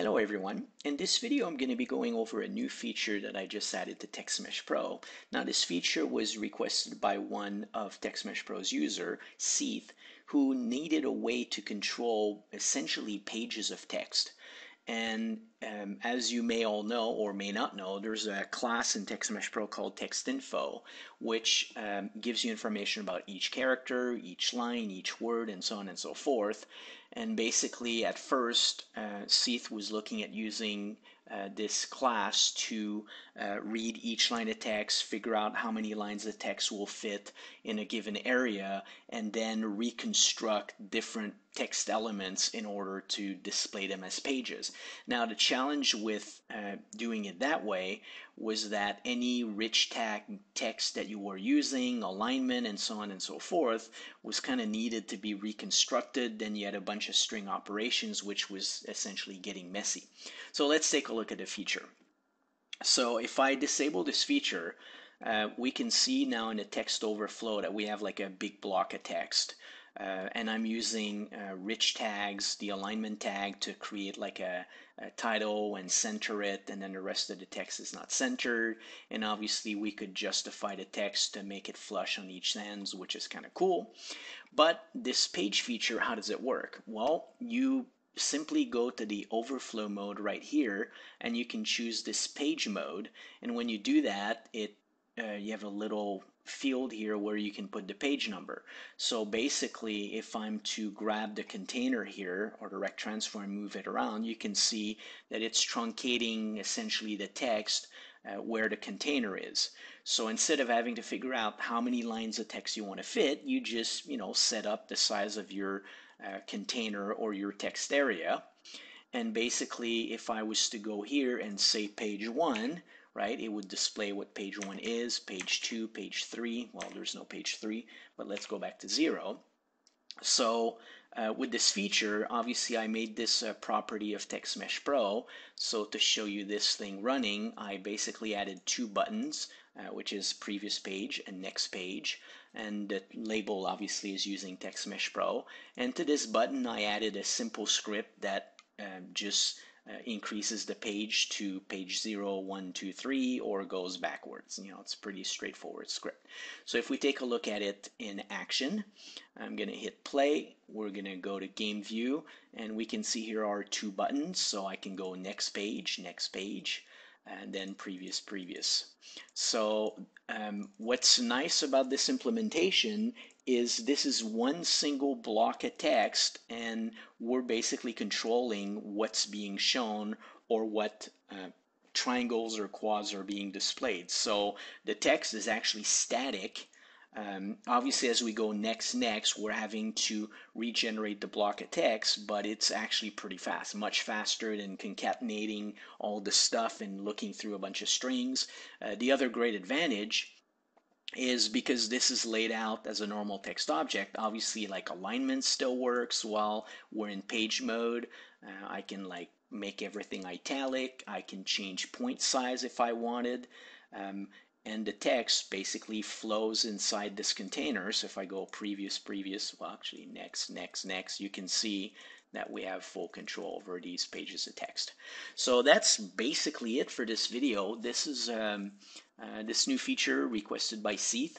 Hello everyone. In this video, I'm going to be going over a new feature that I just added to TextMesh Pro. Now this feature was requested by one of TextMesh Pro's user, Seeth, who needed a way to control essentially pages of text. And um, as you may all know or may not know, there's a class in TextMesh Pro called TextInfo, which um, gives you information about each character, each line, each word, and so on and so forth. And basically, at first, uh, Seath was looking at using uh, this class to uh, read each line of text, figure out how many lines of text will fit in a given area, and then reconstruct different text elements in order to display them as pages. Now, the challenge with uh, doing it that way was that any rich tag text that you were using, alignment, and so on and so forth, was kind of needed to be reconstructed. Then you had a bunch of string operations, which was essentially getting messy. So let's take a look at the feature. So if I disable this feature, uh, we can see now in the text overflow that we have like a big block of text. Uh, and I'm using uh, rich tags, the alignment tag to create like a, a, title and center it, and then the rest of the text is not centered. And obviously we could justify the text to make it flush on each lens, which is kind of cool. But this page feature, how does it work? Well, you simply go to the overflow mode right here, and you can choose this page mode. And when you do that, it uh, you have a little field here where you can put the page number. So basically, if I'm to grab the container here or the rect transfer and move it around, you can see that it's truncating essentially the text uh, where the container is. So instead of having to figure out how many lines of text you want to fit, you just, you know, set up the size of your uh, container or your text area. And basically, if I was to go here and say page one, right, it would display what page one is, page two, page three. Well, there's no page three, but let's go back to zero. So uh, with this feature, obviously I made this uh, property of Text Mesh Pro. So to show you this thing running, I basically added two buttons, uh, which is previous page and next page. And the label obviously is using Text Mesh Pro. And to this button, I added a simple script that um, just uh, increases the page to page 0, 1, 2, 3, or goes backwards. You know, it's pretty straightforward script. So if we take a look at it in action, I'm going to hit play. We're going to go to game view, and we can see here are two buttons. So I can go next page, next page, and then previous, previous. So um, what's nice about this implementation is this is one single block of text and we're basically controlling what's being shown or what uh, triangles or quads are being displayed. So the text is actually static. Um, obviously, as we go next, next, we're having to regenerate the block of text, but it's actually pretty fast, much faster than concatenating all the stuff and looking through a bunch of strings. Uh, the other great advantage is because this is laid out as a normal text object. Obviously, like alignment still works while we're in page mode. Uh, I can like make everything italic. I can change point size if I wanted. Um, and the text basically flows inside this container. So if I go previous, previous, well actually next, next, next, you can see that we have full control over these pages of text. So that's basically it for this video. This is um, uh, this new feature requested by Seath.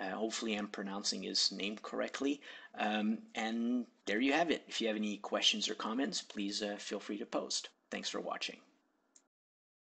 Uh, hopefully I'm pronouncing his name correctly. Um, and there you have it. If you have any questions or comments, please uh, feel free to post. Thanks for watching.